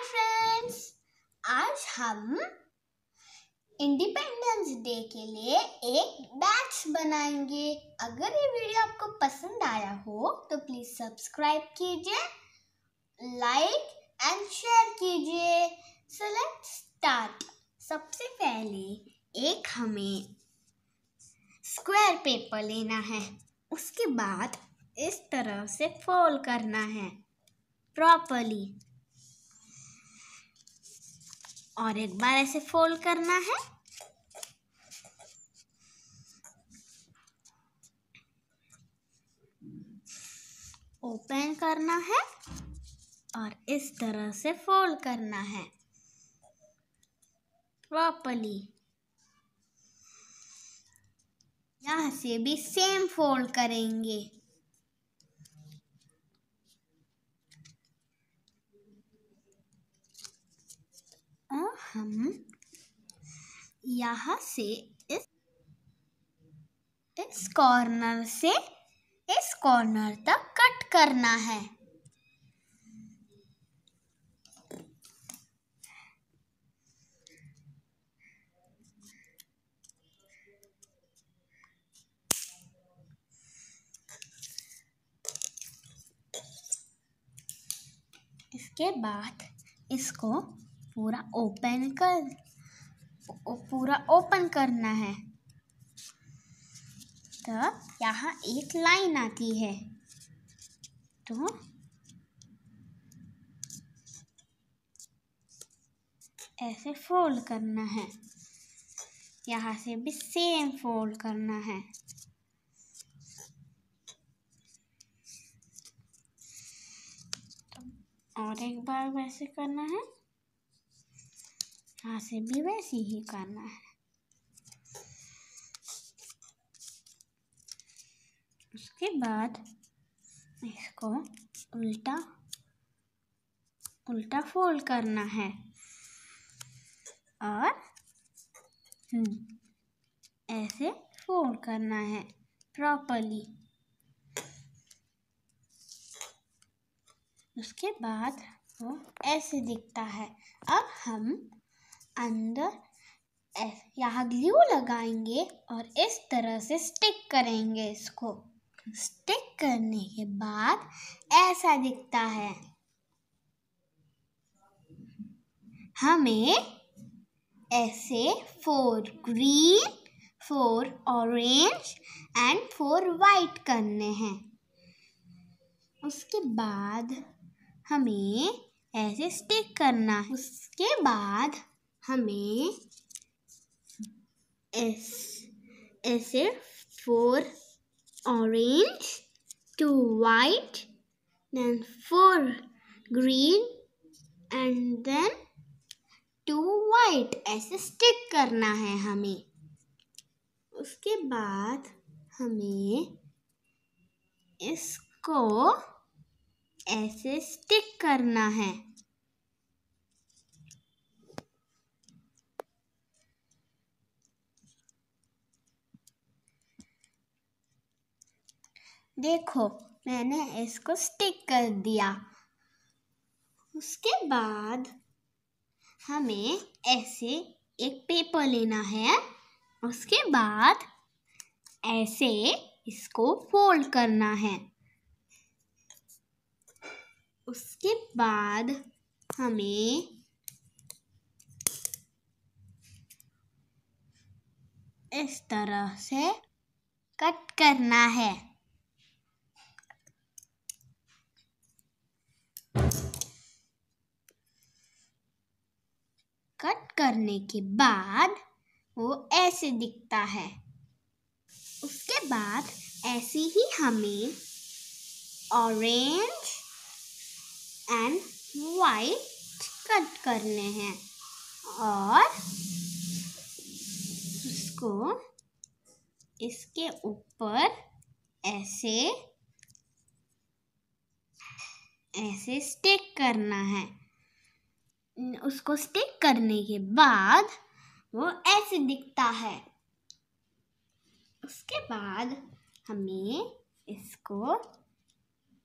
hi friends आज हम independence day के लिए एक बैच बनाएंगे अगर ये वीडियो आपको पसंद आया हो तो प्लीज़ सब्सक्राइब कीजिए लाइक एंड शेयर कीजिए सो लेट्स स्टार्ट सबसे पहले एक हमें स्क्वायर पेपर लेना है उसके बाद इस तरह से फोल्ड करना है प्रॉपरली और एक बार ऐसे फोल्ड करना है ओपन करना है और इस तरह से फोल्ड करना है प्रॉपरली यहाँ से भी सेम फोल्ड करेंगे हम यहाँ से इस इस कॉर्नर से इस कॉर्नर तक कट करना है इसके बाद इसको पूरा ओपन कर पूरा ओपन करना है तब तो यहाँ एक लाइन आती है तो ऐसे फोल्ड करना है यहाँ से भी सेम फोल्ड करना है तो और एक बार वैसे करना है यहाँ से भी वैसे ही करना है उसके बाद इसको उल्टा उल्टा फोल्ड करना है और ऐसे फोल्ड करना है प्रॉपरली उसके बाद वो ऐसे दिखता है अब हम अंदर यहाँ ग्लू लगाएंगे और इस तरह से स्टिक करेंगे इसको स्टिक करने के बाद ऐसा दिखता है हमें ऐसे four green four orange and four white करने हैं उसके बाद हमें ऐसे स्टिक करना है उसके बाद हमें एस ऐसे four orange two white then four green and then two white ऐसे स्टिक करना है हमें उसके बाद हमें इसको ऐसे स्टिक करना है देखो मैंने इसको स्टिक कर दिया उसके बाद हमें ऐसे एक पेपर लेना है उसके बाद ऐसे इसको फोल्ड करना है उसके बाद हमें इस तरह से कट करना है कट करने के बाद वो ऐसे दिखता है उसके बाद ऐसे ही हमें ऑरेंज एंड वाइट कट करने हैं और उसको इसके ऊपर ऐसे ऐसे स्टिक करना है उसको स्टिक करने के बाद वो ऐसे दिखता है उसके बाद हमें इसको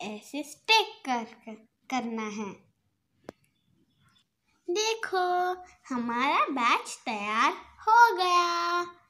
ऐसे स्टिक कर, करना है देखो हमारा बैच तैयार हो गया